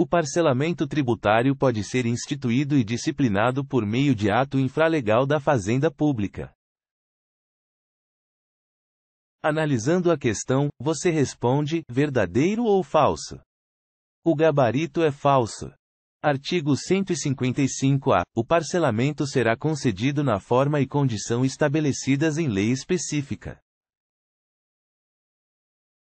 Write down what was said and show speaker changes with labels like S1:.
S1: O parcelamento tributário pode ser instituído e disciplinado por meio de ato infralegal da Fazenda Pública. Analisando a questão, você responde: verdadeiro ou falso? O gabarito é falso. Artigo 155-A. O parcelamento será concedido na forma e condição estabelecidas em lei específica.